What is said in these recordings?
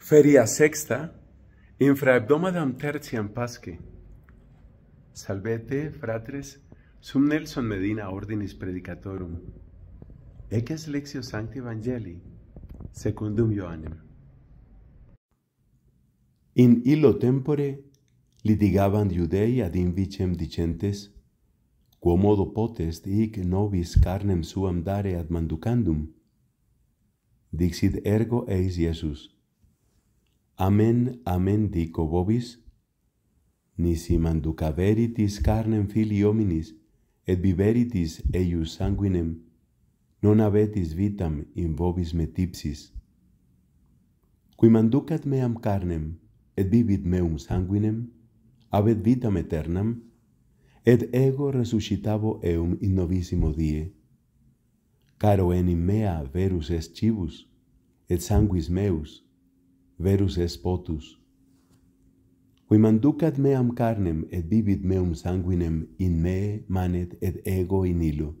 Feria sexta, infra abdomadam tertiam pasque. Salvete, fratres, sum Nelson Medina ordinis predicatorum. Eces lexio sancti Evangeli, secundum Ioannem. In illo tempore litigaban iudei ad invicem dicentes, quomodo potest hic nobis carnem suam dare ad manducandum. Dixit ergo eis Iesus, Amen, amen, dico vobis, nisi manduca veritis carnem fili hominis, et viveritis eius sanguinem, non abetis vitam in vobis metipsis. Qui manducat meam carnem, et vivit meum sanguinem, abet vitam eternam, et ego resuscitavo eum in novissimo die. Caro enim mea verus est civus, et sanguis meus, verus es potus. cui manducat meam carnem et vivit meum sanguinem in me manet et ego in illo.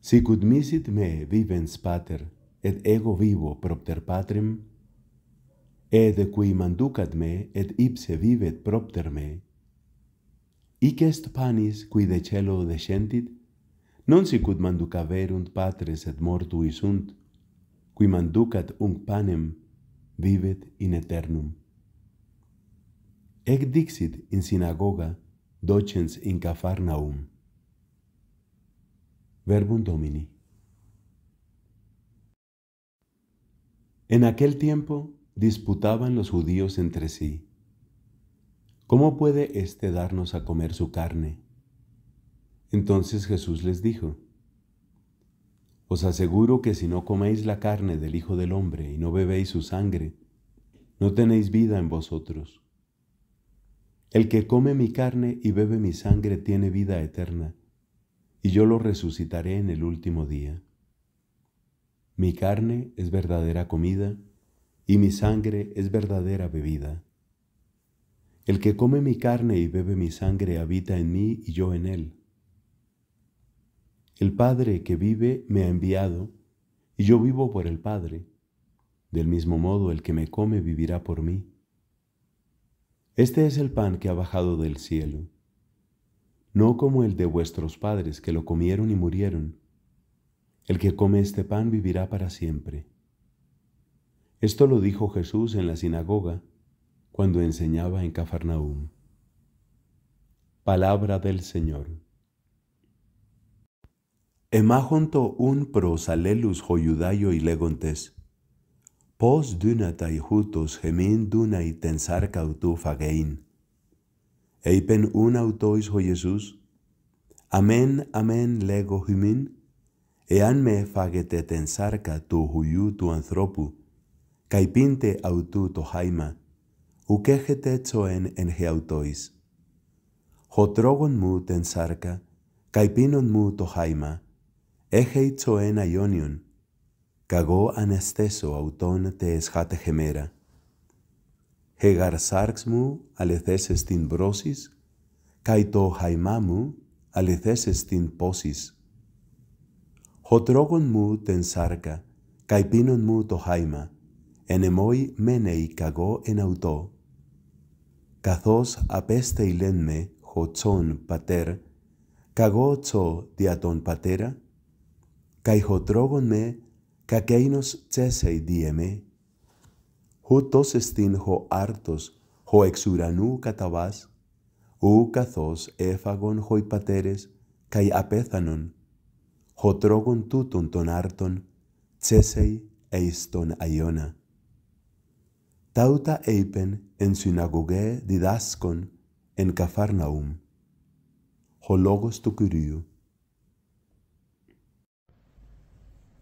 Sic ut misit me vivens pater et ego vivo propter patrem, et cui manducat me et ipse vivet propter me, ic est panis qui de celo descentit, non sic manducaverunt patres et mortui sunt, quim manducat panem, vivet in eternum. Ec dixit in sinagoga docens in Cafarnaum. Verbum Domini. En aquel tiempo disputaban los judíos entre sí. ¿Cómo puede éste darnos a comer su carne? Entonces Jesús les dijo, os aseguro que si no coméis la carne del Hijo del Hombre y no bebéis su sangre, no tenéis vida en vosotros. El que come mi carne y bebe mi sangre tiene vida eterna, y yo lo resucitaré en el último día. Mi carne es verdadera comida, y mi sangre es verdadera bebida. El que come mi carne y bebe mi sangre habita en mí y yo en él. El Padre que vive me ha enviado, y yo vivo por el Padre. Del mismo modo, el que me come vivirá por mí. Este es el pan que ha bajado del cielo, no como el de vuestros padres que lo comieron y murieron. El que come este pan vivirá para siempre. Esto lo dijo Jesús en la sinagoga cuando enseñaba en Cafarnaúm. Palabra del Señor. Emajonto un prosalelus joyudayo y legontes. Pos duna ta gemin duna y tensarca tu fagein. Eipen un autois, Jesús: Amen amen lego humin. Ean me fagete tensarca tu huyú tu antropu. Caipinte autú tohaima. Uquejeté choen en geautois. Jotrogon mu tensarca. Caipinon mu tohaima. Έχει ένα Ιόνιον, καγό ανεστέσω αυτόν τε εσχάτε χεμέρα. Χεγαρ σάρξ μου αλεθέσαι την πρόση, καί το χαϊμά μου στην την πόση. τρόγον μου τεν σάρκα, καί πίνον μου το χάιμα, ενεμόι μένει καγό εν αυτό. Καθώς απέστε ηλέν με χωτσόν πατέρ, καγό τσό δια τον πατέρα, kaj με κακέινος τσέσαι διέμε, χω τόσες την χω άρτος, χω εξ ουρανού καταβάς, ου καθώς έφαγον χω οι πατέρες, καί απέθανον, χω τρόγον τούτον τον άρτον, τσέσαι εις τον αιώνα. Τάουτα είπεν εν συναγωγέ διδάσκον εν καφάρναουμ, Ο λόγος του Κυρίου,